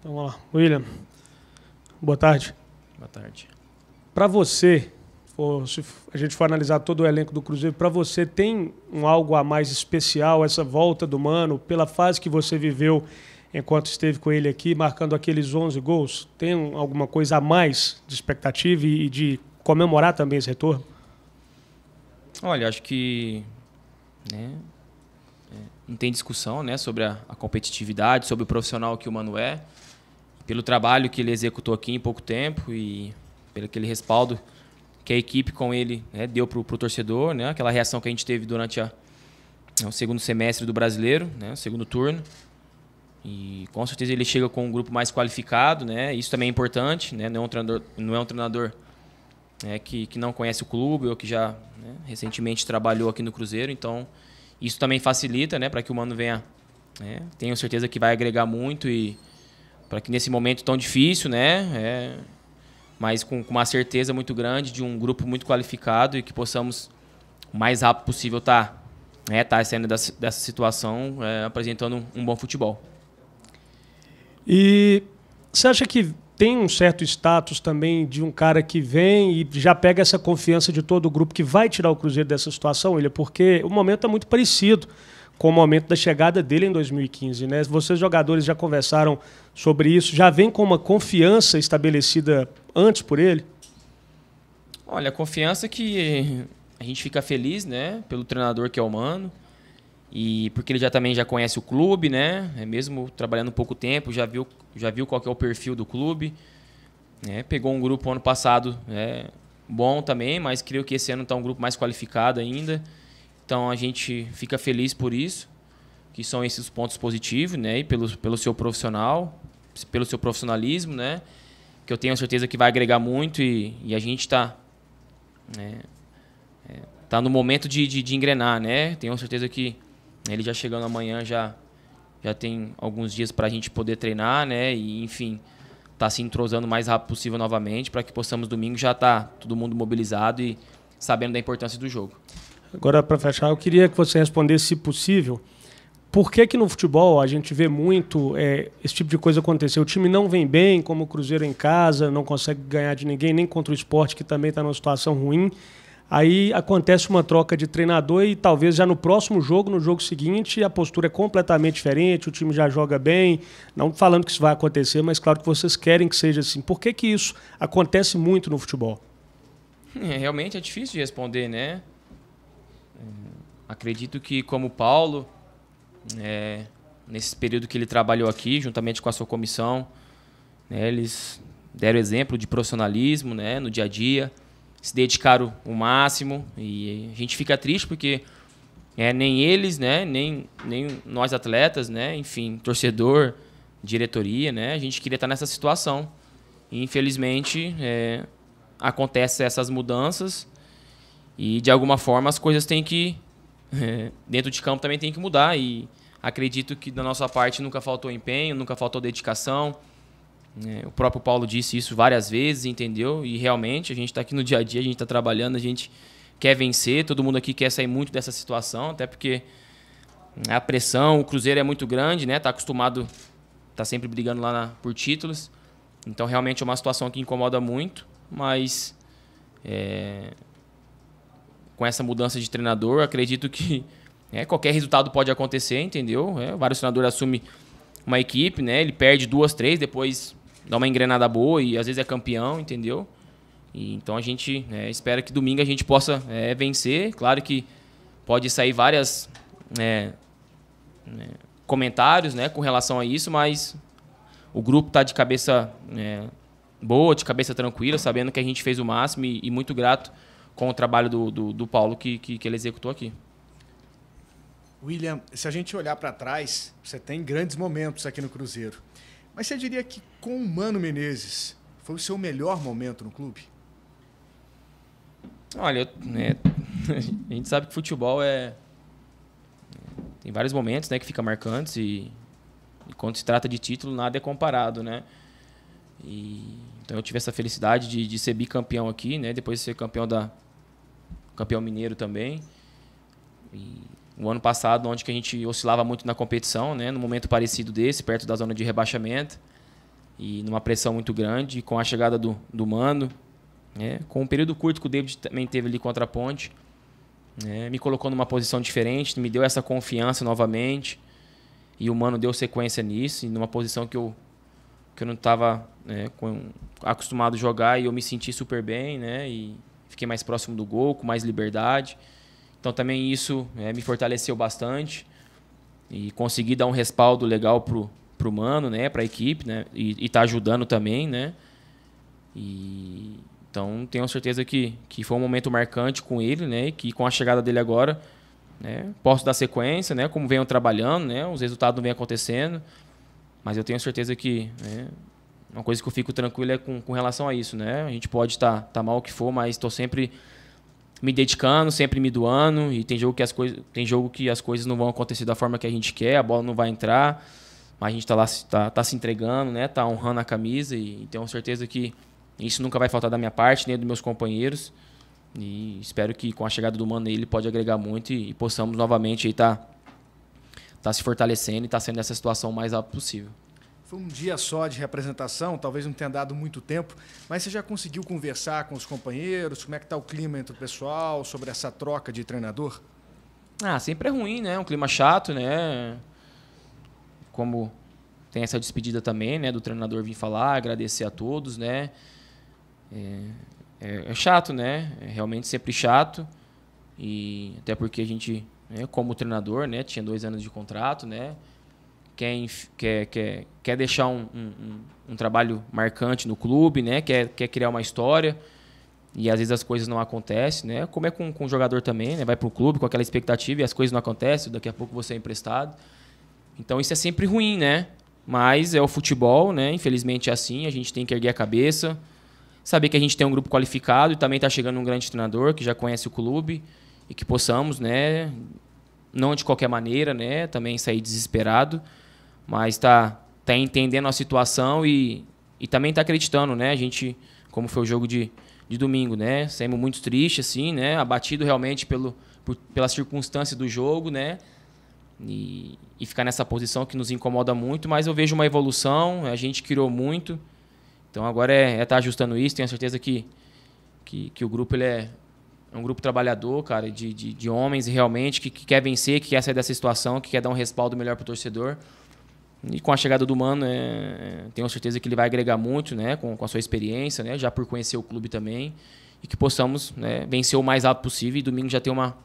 Então vamos lá. William, boa tarde. Boa tarde. Para você, se a gente for analisar todo o elenco do Cruzeiro, para você tem um algo a mais especial essa volta do Mano, pela fase que você viveu enquanto esteve com ele aqui, marcando aqueles 11 gols? Tem alguma coisa a mais de expectativa e de comemorar também esse retorno? Olha, acho que né, não tem discussão né, sobre a, a, competitividade, sobre o profissional que o Mano é, pelo trabalho que ele executou aqui em pouco tempo e pelo aquele respaldo que a equipe com ele né, deu para o torcedor, né, aquela reação que a gente teve durante a, o segundo semestre do brasileiro, né, segundo turno. E com certeza ele chega com um grupo mais qualificado, né? Isso também é importante, né? Não é um treinador, não é um treinador né, que, que não conhece o clube ou que já né, recentemente trabalhou aqui no Cruzeiro, então isso também facilita, né, para que o humano venha. Né? Tenho certeza que vai agregar muito e para que nesse momento tão difícil, né, é, mas com, com, uma certeza muito grande de um grupo muito qualificado e que possamos o mais rápido possível estar tá, né, tá saindo dessa, dessa situação, é, apresentando um bom futebol. E você acha que tem um certo status também de um cara que vem e já pega essa confiança de todo o grupo que vai tirar o Cruzeiro dessa situação, William, porque o momento é muito parecido com o momento da chegada dele em 2015. Né? Vocês, jogadores, já conversaram sobre isso? Já vem com uma confiança estabelecida antes por ele? Olha, confiança que a gente fica feliz né, pelo treinador que é humano. E porque ele já também já conhece o clube, né? É mesmo trabalhando pouco tempo, já viu, já viu qual é o perfil do clube. Né? Pegou um grupo ano passado né? bom também, mas creio que esse ano está um grupo mais qualificado ainda. Então a gente fica feliz por isso, que são esses pontos positivos, né? E pelo, pelo seu profissional, pelo seu profissionalismo, né? Que eu tenho certeza que vai agregar muito e, e a gente está. Né? É, tá no momento de, de, de engrenar, né? Tenho certeza que ele já chegando amanhã já já tem alguns dias para a gente poder treinar, né? E enfim, tá se entrosando o mais rápido possível novamente para que possamos domingo já tá todo mundo mobilizado e sabendo da importância do jogo. Agora para fechar, eu queria que você respondesse, se possível, por que que no futebol a gente vê muito é, esse tipo de coisa acontecer? O time não vem bem, como o Cruzeiro em casa, não consegue ganhar de ninguém, nem contra o esporte que também está numa situação ruim. Aí acontece uma troca de treinador e talvez já no próximo jogo, no jogo seguinte, a postura é completamente diferente, o time já joga bem. Não falando que isso vai acontecer, mas claro que vocês querem que seja assim. Por que, que isso acontece muito no futebol? É, realmente é difícil de responder, né? É, acredito que, como o Paulo, é, nesse período que ele trabalhou aqui, juntamente com a sua comissão, né, eles deram exemplo de profissionalismo né, no dia a dia se dedicaram o máximo e a gente fica triste porque é, nem eles, né, nem, nem nós atletas, né, enfim, torcedor, diretoria, né, a gente queria estar nessa situação. E, infelizmente, é, acontecem essas mudanças e de alguma forma as coisas têm que é, dentro de campo também tem que mudar e acredito que da nossa parte nunca faltou empenho, nunca faltou dedicação. É, o próprio Paulo disse isso várias vezes, entendeu? E realmente a gente está aqui no dia a dia, a gente está trabalhando, a gente quer vencer, todo mundo aqui quer sair muito dessa situação, até porque né, a pressão, o Cruzeiro é muito grande, né? Tá acostumado, tá sempre brigando lá na, por títulos. Então realmente é uma situação que incomoda muito, mas é, com essa mudança de treinador, acredito que é, qualquer resultado pode acontecer, entendeu? É, vários treinadores assumem uma equipe, né? Ele perde duas, três, depois dá uma engrenada boa e às vezes é campeão, entendeu? E, então a gente é, né, espera que domingo a gente possa é, vencer. Claro que pode sair várias é, comentários né, com relação a isso, mas o grupo está de cabeça boa, de cabeça tranquila, sabendo que a gente fez o máximo e, e muito grato com o trabalho do, do, do Paulo que, que, que ele executou aqui. William, se a gente olhar para trás, você tem grandes momentos aqui no Cruzeiro. Mas você diria que com o Mano Menezes? Foi o seu melhor momento no clube? Olha, eu, né, a gente sabe que futebol é. Tem vários momentos né, que fica marcantes e, e quando se trata de título, nada é comparado, né? E, então eu tive essa felicidade de, de ser bicampeão aqui, né? Depois de ser campeão da campeão mineiro também. E o ano passado, onde que a gente oscilava muito na competição, né? No momento parecido desse, perto da zona de rebaixamento e numa pressão muito grande, com a chegada do, do Mano, né? com um período curto que o David também teve ali contra a Ponte, né? me colocou numa posição diferente, me deu essa confiança novamente, e o Mano deu sequência nisso, e numa posição que eu, que eu não estava né, acostumado a jogar, e eu me senti super bem, né, e fiquei mais próximo do gol, com mais liberdade, então também isso né, me fortaleceu bastante, e consegui dar um respaldo legal pro pro mano, né, pra equipe, né? E, e tá ajudando também, né? E então tenho certeza que, que foi um momento marcante com ele, né? E que com a chegada dele agora, né, posso dar sequência, né? Como venham trabalhando, né? Os resultados não vêm acontecendo. Mas eu tenho certeza que né, uma coisa que eu fico tranquilo é com, com relação a isso, né? A gente pode estar tá, tá mal o que for, mas estou sempre me dedicando, sempre me doando e tem jogo que as coisas, tem jogo que as coisas não vão acontecer da forma que a gente quer, a bola não vai entrar mas a gente está lá, tá, tá, se entregando, né? Tá honrando a camisa e, e tenho certeza que isso nunca vai faltar da minha parte, nem dos meus companheiros. E espero que com a chegada do Mano ele pode agregar muito e, e possamos novamente estar tá, tá, se fortalecendo e estar tá sendo essa situação o mais rápido possível. Foi um dia só de representação, talvez não tenha dado muito tempo, mas você já conseguiu conversar com os companheiros? Como é que está o clima entre o pessoal sobre essa troca de treinador? Ah, sempre é ruim, né? Um clima chato, né? como tem essa despedida também, né, do treinador vir falar, agradecer a todos, né? É, é, é chato, né? É realmente sempre chato e até porque a gente, né, como treinador, né, tinha dois anos de contrato, né? Quer, quer, quer, quer deixar um, um, um trabalho marcante no clube, né? Quer, quer criar uma história e às vezes as coisas não acontecem, né? Como é com, com o jogador também, né? Vai para o clube com aquela expectativa e as coisas não acontecem, daqui a pouco você é emprestado. Então isso é sempre ruim, né? Mas é o futebol, né? Infelizmente é assim, a gente tem que erguer a cabeça, saber que a gente tem um grupo qualificado e também está chegando um grande treinador que já conhece o clube e que possamos, né, não de qualquer maneira, né, também sair desesperado, mas está tá entendendo a situação e, e também está acreditando, né? A gente como foi o jogo de, de domingo, né? Saímos muito triste assim, né? Abatido realmente pelo por, pela circunstância do jogo, né? E, e ficar nessa posição que nos incomoda muito, mas eu vejo uma evolução, a gente criou muito. Então agora é estar é tá ajustando isso, tenho certeza que, que, que o grupo ele é, é um grupo trabalhador, cara, de, de, de homens realmente, que, que, quer vencer, que quer sair dessa situação, que quer dar um respaldo melhor para o torcedor. E com a chegada do Mano, é, é, tenho certeza que ele vai agregar muito, né, com, com a sua experiência, né, já por conhecer o clube também, e que possamos né, vencer o mais rápido possível e domingo já tem uma,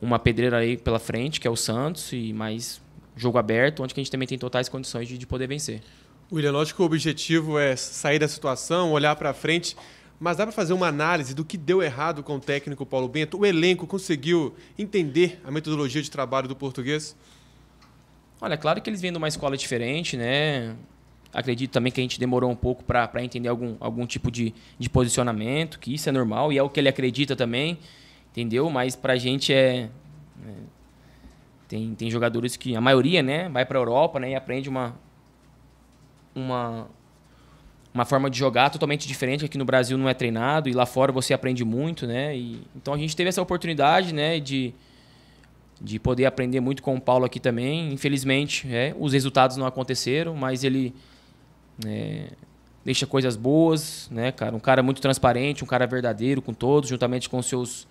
uma pedreira aí pela frente, que é o Santos, e mais jogo aberto, onde a gente também tem totais condições de, de poder vencer. William, lógico que o objetivo é sair da situação, olhar para frente, mas dá para fazer uma análise do que deu errado com o técnico Paulo Bento? O elenco conseguiu entender a metodologia de trabalho do português? Olha, claro que eles vêm de uma escola diferente, né? Acredito também que a gente demorou um pouco para entender algum, algum tipo de, de posicionamento, que isso é normal e é o que ele acredita também entendeu? Mas pra gente é. é tem, tem jogadores que, a maioria, né, vai pra Europa né, e aprende uma, uma, uma forma de jogar totalmente diferente. Aqui no Brasil não é treinado e lá fora você aprende muito, né? E, então a gente teve essa oportunidade, né, de, de poder aprender muito com o Paulo aqui também. Infelizmente, é, os resultados não aconteceram, mas ele. É, deixa coisas boas, né, cara? Um cara muito transparente, um cara verdadeiro com todos, juntamente com seus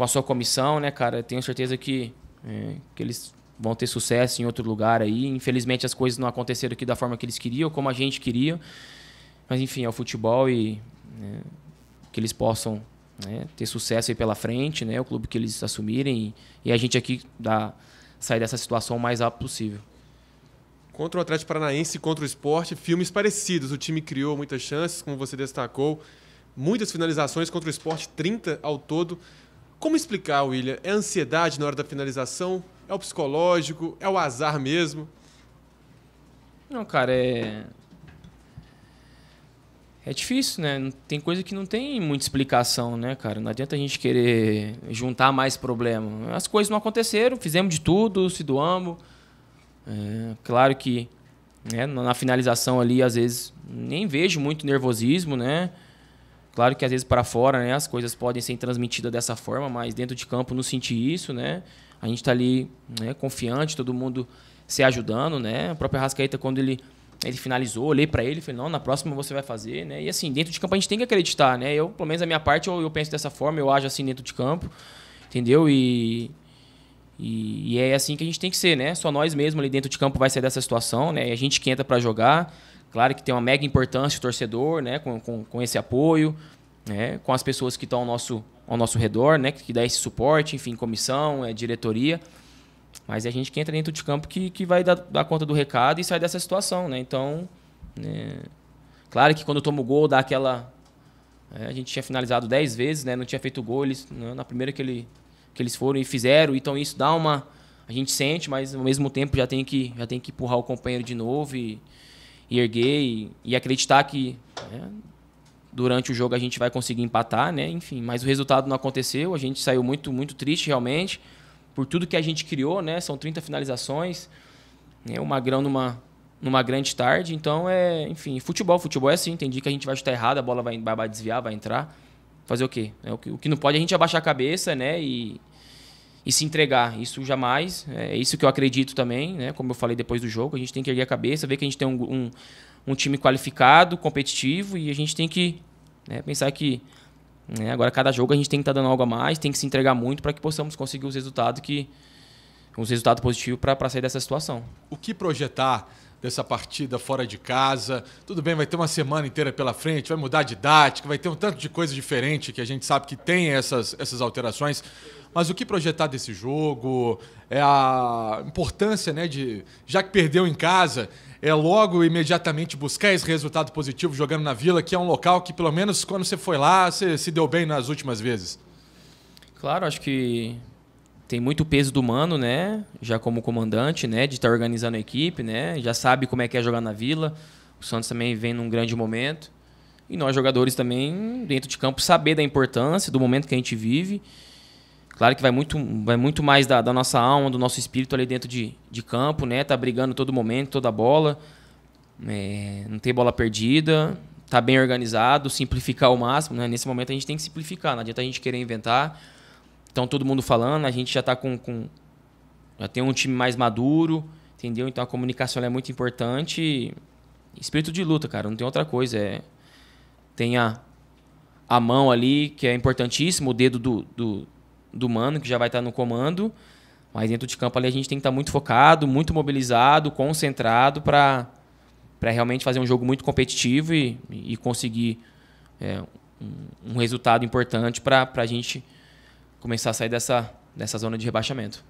com a sua comissão, né, cara? Tenho certeza que, é, que eles vão ter sucesso em outro lugar aí. Infelizmente as coisas não aconteceram aqui da forma que eles queriam, como a gente queria. Mas enfim, é o futebol e né, que eles possam né, ter sucesso aí pela frente, né? O clube que eles assumirem e, e a gente aqui dá, sair dessa situação o mais rápido possível. Contra o Atlético Paranaense e contra o esporte, filmes parecidos. O time criou muitas chances, como você destacou. Muitas finalizações contra o esporte, 30 ao todo. Como explicar, William? É ansiedade na hora da finalização? É o psicológico? É o azar mesmo? Não, cara, é. É difícil, né? Tem coisa que não tem muita explicação, né, cara? Não adianta a gente querer juntar mais problema. As coisas não aconteceram, fizemos de tudo, se doamos. É, claro que né, na finalização ali, às vezes, nem vejo muito nervosismo, né? Claro que às vezes para fora, né, as coisas podem ser transmitidas dessa forma, mas dentro de campo não senti isso, né? A gente está ali, né, confiante, todo mundo se ajudando, né? O próprio Rascaeta quando ele ele finalizou, olhei para ele e falei, não, na próxima você vai fazer, né? E assim, dentro de campo a gente tem que acreditar, né? Eu, pelo menos a minha parte, eu, eu penso dessa forma, eu ajo assim dentro de campo, entendeu? E, e, e, é assim que a gente tem que ser, né? Só nós mesmos ali dentro de campo vai sair dessa situação, né? E a gente que entra para jogar, Claro que tem uma mega importância o torcedor, né? Com, com, com esse apoio, né? com as pessoas que estão ao nosso, ao nosso redor, né? Que, que dá esse suporte, enfim, comissão, é, diretoria. Mas é a gente que entra dentro de campo que, que vai dar, dar conta do recado e sai dessa situação, né? Então, né? claro que quando toma o gol, dá aquela... É, a gente tinha finalizado 10 vezes, né? Não tinha feito gol, eles, né? na primeira que, ele, que eles foram e fizeram. Então, isso dá uma... A gente sente, mas ao mesmo tempo já tem que, já tem que empurrar o companheiro de novo e e erguer e, e acreditar que né, durante o jogo a gente vai conseguir empatar, né? Enfim, mas o resultado não aconteceu, a gente saiu muito, muito triste realmente por tudo que a gente criou, né? São 30 finalizações, né? o Magrão numa, numa grande tarde, então é, enfim, futebol, futebol é assim, entendi que a gente vai chutar errado, a bola vai, vai, desviar, vai entrar, fazer o quê? É, o, que, o que não pode é a gente abaixar a cabeça, né? E, e se entregar. Isso jamais. É isso que eu acredito também, né? Como eu falei depois do jogo, a gente tem que erguer a cabeça, ver que a gente tem um, um, um time qualificado, competitivo e a gente tem que né, pensar que né, agora cada jogo a gente tem que estar tá dando algo a mais, tem que se entregar muito para que possamos conseguir os resultados que os resultados positivos para sair dessa situação. O que projetar dessa partida fora de casa. Tudo bem, vai ter uma semana inteira pela frente, vai mudar a didática, vai ter um tanto de coisa diferente que a gente sabe que tem essas, essas alterações mas o que projetar desse jogo, é a importância, né, de já que perdeu em casa, é logo imediatamente buscar esse resultado positivo jogando na Vila, que é um local que pelo menos quando você foi lá, você se deu bem nas últimas vezes. Claro, acho que tem muito peso do mano, né? Já como comandante, né, de estar organizando a equipe, né? Já sabe como é que é jogar na Vila. O Santos também vem num grande momento. E nós jogadores também dentro de campo saber da importância do momento que a gente vive Claro que vai muito, vai muito mais da, da nossa alma, do nosso espírito ali dentro de, de campo, né? Tá brigando todo momento, toda bola. É, não tem bola perdida, tá bem organizado, simplificar ao máximo, né? Nesse momento a gente tem que simplificar, não adianta a gente querer inventar. Então todo mundo falando, a gente já tá com, com já tem um time mais maduro, entendeu? Então a comunicação é muito importante. Espírito de luta, cara, não tem outra coisa, é tem a, a mão ali que é importantíssimo, o dedo do, do do Mano, que já vai estar no comando. Mas dentro de campo ali a gente tem que estar muito focado, muito mobilizado, concentrado para realmente fazer um jogo muito competitivo e, e conseguir é, um, um, resultado importante para a gente começar a sair dessa, dessa zona de rebaixamento.